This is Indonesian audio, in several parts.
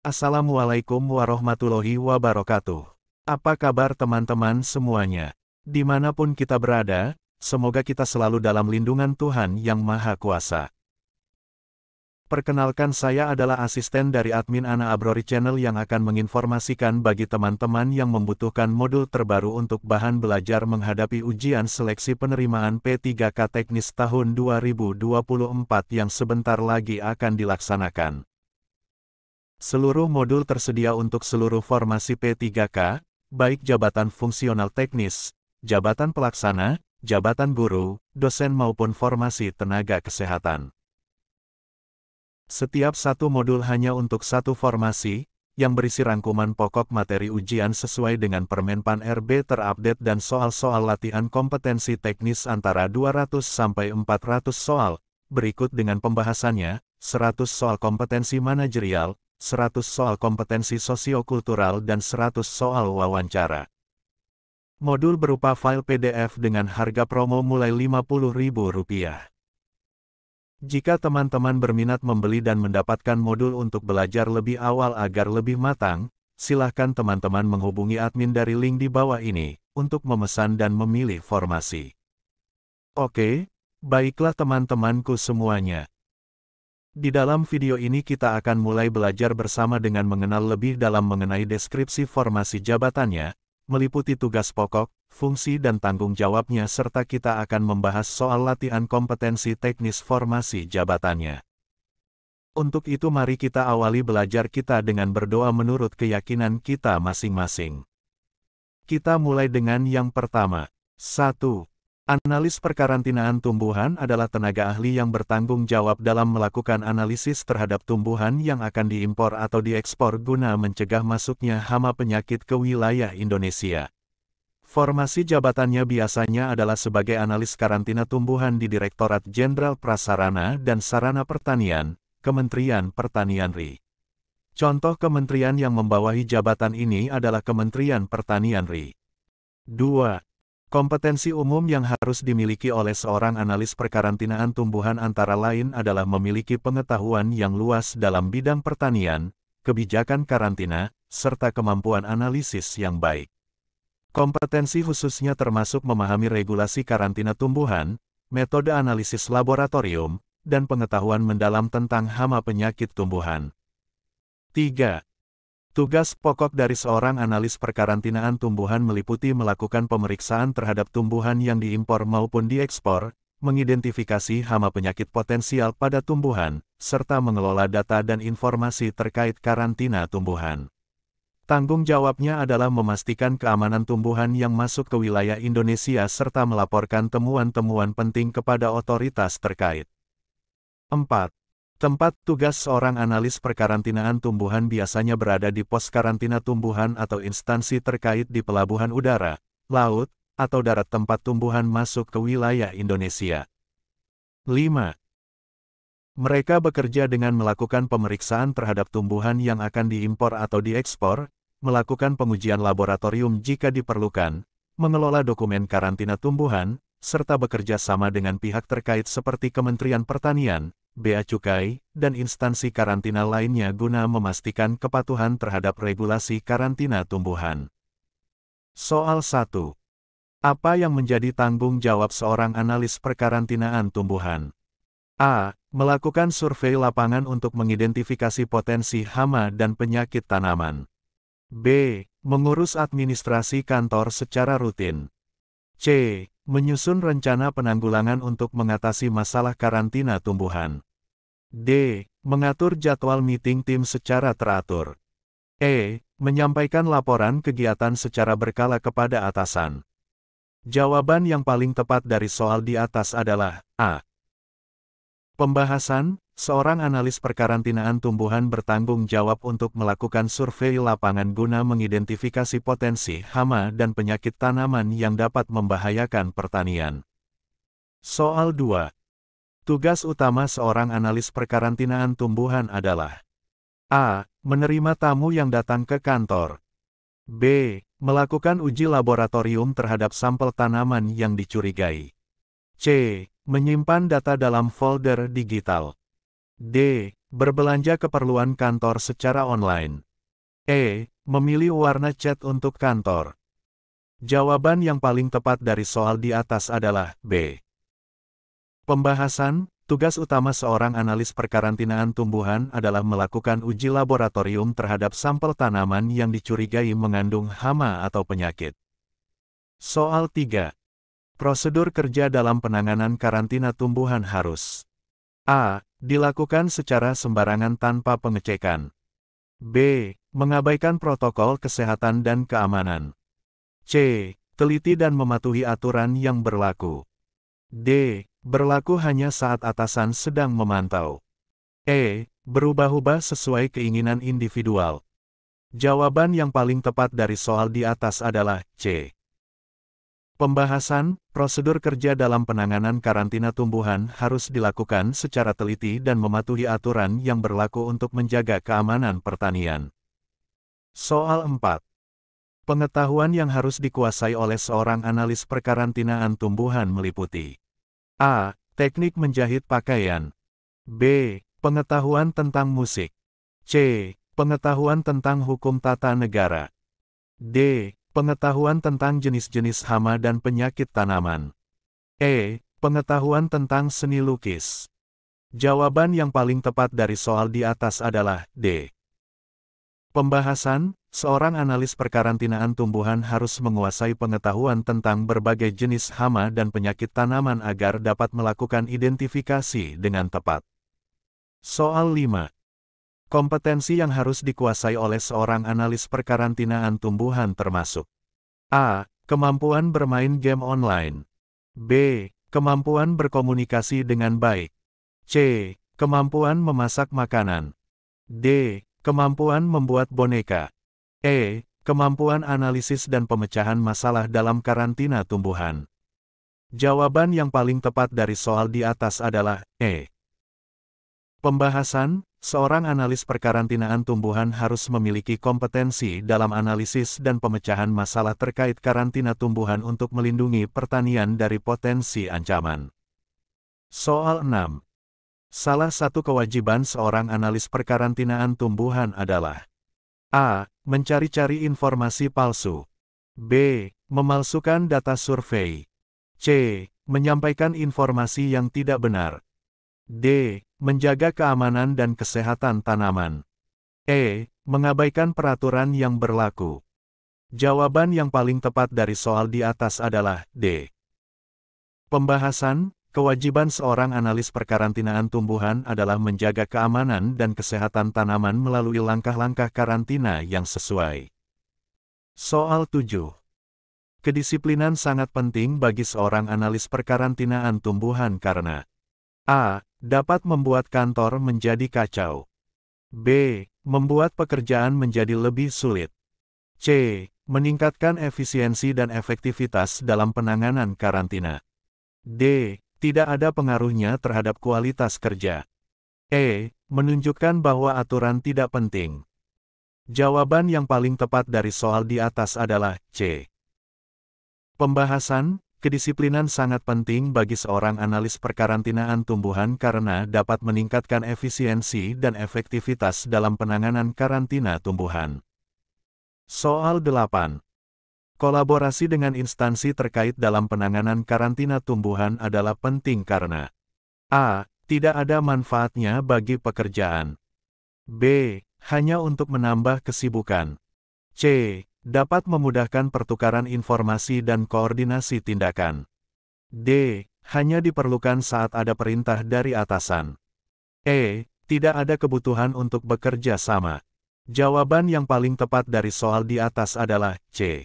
Assalamualaikum warahmatullahi wabarakatuh. Apa kabar teman-teman semuanya? Dimanapun kita berada, semoga kita selalu dalam lindungan Tuhan Yang Maha Kuasa. Perkenalkan saya adalah asisten dari admin Ana Abrori Channel yang akan menginformasikan bagi teman-teman yang membutuhkan modul terbaru untuk bahan belajar menghadapi ujian seleksi penerimaan P3K teknis tahun 2024 yang sebentar lagi akan dilaksanakan. Seluruh modul tersedia untuk seluruh formasi P3K, baik jabatan fungsional teknis, jabatan pelaksana, jabatan guru, dosen maupun formasi tenaga kesehatan. Setiap satu modul hanya untuk satu formasi, yang berisi rangkuman pokok materi ujian sesuai dengan Permenpan RB terupdate dan soal-soal latihan kompetensi teknis antara 200 sampai 400 soal, berikut dengan pembahasannya, 100 soal kompetensi manajerial, 100 soal kompetensi sosiokultural dan 100 soal wawancara. Modul berupa file PDF dengan harga promo mulai Rp50.000. Jika teman-teman berminat membeli dan mendapatkan modul untuk belajar lebih awal agar lebih matang, silahkan teman-teman menghubungi admin dari link di bawah ini untuk memesan dan memilih formasi. Oke, baiklah teman-temanku semuanya. Di dalam video ini kita akan mulai belajar bersama dengan mengenal lebih dalam mengenai deskripsi formasi jabatannya, meliputi tugas pokok, fungsi dan tanggung jawabnya serta kita akan membahas soal latihan kompetensi teknis formasi jabatannya. Untuk itu mari kita awali belajar kita dengan berdoa menurut keyakinan kita masing-masing. Kita mulai dengan yang pertama. 1. Analis perkarantinaan tumbuhan adalah tenaga ahli yang bertanggung jawab dalam melakukan analisis terhadap tumbuhan yang akan diimpor atau diekspor guna mencegah masuknya hama penyakit ke wilayah Indonesia. Formasi jabatannya biasanya adalah sebagai analis karantina tumbuhan di Direktorat Jenderal Prasarana dan Sarana Pertanian, Kementerian Pertanian RI. Contoh kementerian yang membawahi jabatan ini adalah Kementerian Pertanian RI. 2. Kompetensi umum yang harus dimiliki oleh seorang analis perkarantinaan tumbuhan antara lain adalah memiliki pengetahuan yang luas dalam bidang pertanian, kebijakan karantina, serta kemampuan analisis yang baik. Kompetensi khususnya termasuk memahami regulasi karantina tumbuhan, metode analisis laboratorium, dan pengetahuan mendalam tentang hama penyakit tumbuhan. 3. Tugas pokok dari seorang analis perkarantinaan tumbuhan meliputi melakukan pemeriksaan terhadap tumbuhan yang diimpor maupun diekspor, mengidentifikasi hama penyakit potensial pada tumbuhan, serta mengelola data dan informasi terkait karantina tumbuhan. Tanggung jawabnya adalah memastikan keamanan tumbuhan yang masuk ke wilayah Indonesia serta melaporkan temuan-temuan penting kepada otoritas terkait. 4. Tempat tugas seorang analis perkarantinaan tumbuhan biasanya berada di pos karantina tumbuhan atau instansi terkait di pelabuhan udara, laut, atau darat tempat tumbuhan masuk ke wilayah Indonesia. 5. Mereka bekerja dengan melakukan pemeriksaan terhadap tumbuhan yang akan diimpor atau diekspor, melakukan pengujian laboratorium jika diperlukan, mengelola dokumen karantina tumbuhan, serta bekerja sama dengan pihak terkait seperti Kementerian Pertanian, bea cukai, dan instansi karantina lainnya guna memastikan kepatuhan terhadap regulasi karantina tumbuhan. Soal 1. Apa yang menjadi tanggung jawab seorang analis perkarantinaan tumbuhan? A. Melakukan survei lapangan untuk mengidentifikasi potensi hama dan penyakit tanaman. B. Mengurus administrasi kantor secara rutin. C. Menyusun rencana penanggulangan untuk mengatasi masalah karantina tumbuhan. D. Mengatur jadwal meeting tim secara teratur. E. Menyampaikan laporan kegiatan secara berkala kepada atasan. Jawaban yang paling tepat dari soal di atas adalah A. Pembahasan, seorang analis perkarantinaan tumbuhan bertanggung jawab untuk melakukan survei lapangan guna mengidentifikasi potensi hama dan penyakit tanaman yang dapat membahayakan pertanian. Soal 2. Tugas utama seorang analis perkarantinaan tumbuhan adalah A. Menerima tamu yang datang ke kantor. B. Melakukan uji laboratorium terhadap sampel tanaman yang dicurigai. C. Menyimpan data dalam folder digital. D. Berbelanja keperluan kantor secara online. E. Memilih warna cat untuk kantor. Jawaban yang paling tepat dari soal di atas adalah B. Pembahasan, tugas utama seorang analis perkarantinaan tumbuhan adalah melakukan uji laboratorium terhadap sampel tanaman yang dicurigai mengandung hama atau penyakit. Soal 3. Prosedur kerja dalam penanganan karantina tumbuhan harus A. Dilakukan secara sembarangan tanpa pengecekan. B. Mengabaikan protokol kesehatan dan keamanan. C. Teliti dan mematuhi aturan yang berlaku. D berlaku hanya saat atasan sedang memantau. E. Berubah-ubah sesuai keinginan individual. Jawaban yang paling tepat dari soal di atas adalah C. Pembahasan, prosedur kerja dalam penanganan karantina tumbuhan harus dilakukan secara teliti dan mematuhi aturan yang berlaku untuk menjaga keamanan pertanian. Soal 4. Pengetahuan yang harus dikuasai oleh seorang analis perkarantinaan tumbuhan meliputi A. Teknik menjahit pakaian. B. Pengetahuan tentang musik. C. Pengetahuan tentang hukum tata negara. D. Pengetahuan tentang jenis-jenis hama dan penyakit tanaman. E. Pengetahuan tentang seni lukis. Jawaban yang paling tepat dari soal di atas adalah D. Pembahasan, seorang analis perkarantinaan tumbuhan harus menguasai pengetahuan tentang berbagai jenis hama dan penyakit tanaman agar dapat melakukan identifikasi dengan tepat. Soal 5. Kompetensi yang harus dikuasai oleh seorang analis perkarantinaan tumbuhan termasuk A. Kemampuan bermain game online B. Kemampuan berkomunikasi dengan baik C. Kemampuan memasak makanan D Kemampuan membuat boneka. E. Kemampuan analisis dan pemecahan masalah dalam karantina tumbuhan. Jawaban yang paling tepat dari soal di atas adalah E. Pembahasan, seorang analis perkarantinaan tumbuhan harus memiliki kompetensi dalam analisis dan pemecahan masalah terkait karantina tumbuhan untuk melindungi pertanian dari potensi ancaman. Soal 6. Salah satu kewajiban seorang analis perkarantinaan tumbuhan adalah A. Mencari-cari informasi palsu B. Memalsukan data survei C. Menyampaikan informasi yang tidak benar D. Menjaga keamanan dan kesehatan tanaman E. Mengabaikan peraturan yang berlaku Jawaban yang paling tepat dari soal di atas adalah D. Pembahasan Kewajiban seorang analis perkarantinaan tumbuhan adalah menjaga keamanan dan kesehatan tanaman melalui langkah-langkah karantina yang sesuai. Soal 7 Kedisiplinan sangat penting bagi seorang analis perkarantinaan tumbuhan karena A. Dapat membuat kantor menjadi kacau. B. Membuat pekerjaan menjadi lebih sulit. C. Meningkatkan efisiensi dan efektivitas dalam penanganan karantina. D tidak ada pengaruhnya terhadap kualitas kerja. E. Menunjukkan bahwa aturan tidak penting. Jawaban yang paling tepat dari soal di atas adalah C. Pembahasan, kedisiplinan sangat penting bagi seorang analis perkarantinaan tumbuhan karena dapat meningkatkan efisiensi dan efektivitas dalam penanganan karantina tumbuhan. Soal 8. Kolaborasi dengan instansi terkait dalam penanganan karantina tumbuhan adalah penting karena a. Tidak ada manfaatnya bagi pekerjaan. B. Hanya untuk menambah kesibukan. C. Dapat memudahkan pertukaran informasi dan koordinasi tindakan. D. Hanya diperlukan saat ada perintah dari atasan. E. Tidak ada kebutuhan untuk bekerja sama. Jawaban yang paling tepat dari soal di atas adalah C.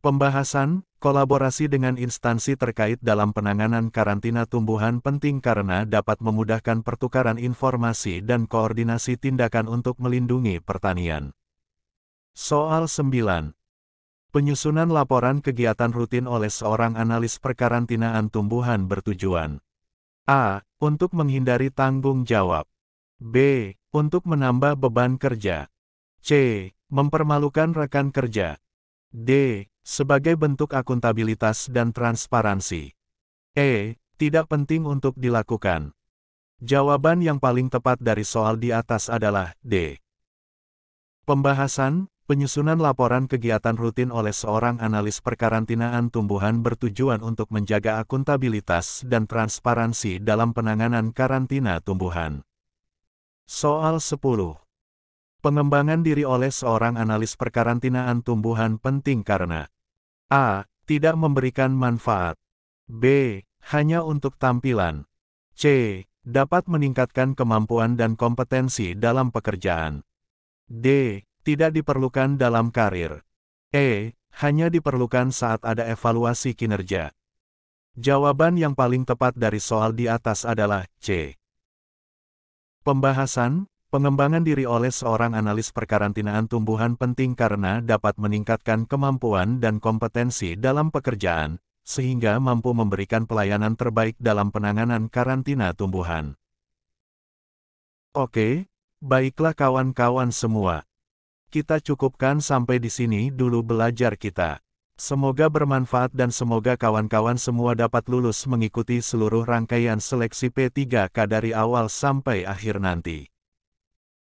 Pembahasan, kolaborasi dengan instansi terkait dalam penanganan karantina tumbuhan penting karena dapat memudahkan pertukaran informasi dan koordinasi tindakan untuk melindungi pertanian. Soal 9. Penyusunan laporan kegiatan rutin oleh seorang analis perkarantinaan tumbuhan bertujuan A. Untuk menghindari tanggung jawab B. Untuk menambah beban kerja C. Mempermalukan rekan kerja D. Sebagai bentuk akuntabilitas dan transparansi. E. Tidak penting untuk dilakukan. Jawaban yang paling tepat dari soal di atas adalah D. Pembahasan, penyusunan laporan kegiatan rutin oleh seorang analis perkarantinaan tumbuhan bertujuan untuk menjaga akuntabilitas dan transparansi dalam penanganan karantina tumbuhan. Soal 10. Pengembangan diri oleh seorang analis perkarantinaan tumbuhan penting karena A. Tidak memberikan manfaat B. Hanya untuk tampilan C. Dapat meningkatkan kemampuan dan kompetensi dalam pekerjaan D. Tidak diperlukan dalam karir E. Hanya diperlukan saat ada evaluasi kinerja Jawaban yang paling tepat dari soal di atas adalah C. Pembahasan Pengembangan diri oleh seorang analis perkarantinaan tumbuhan penting karena dapat meningkatkan kemampuan dan kompetensi dalam pekerjaan, sehingga mampu memberikan pelayanan terbaik dalam penanganan karantina tumbuhan. Oke, baiklah kawan-kawan semua. Kita cukupkan sampai di sini dulu belajar kita. Semoga bermanfaat dan semoga kawan-kawan semua dapat lulus mengikuti seluruh rangkaian seleksi P3K dari awal sampai akhir nanti.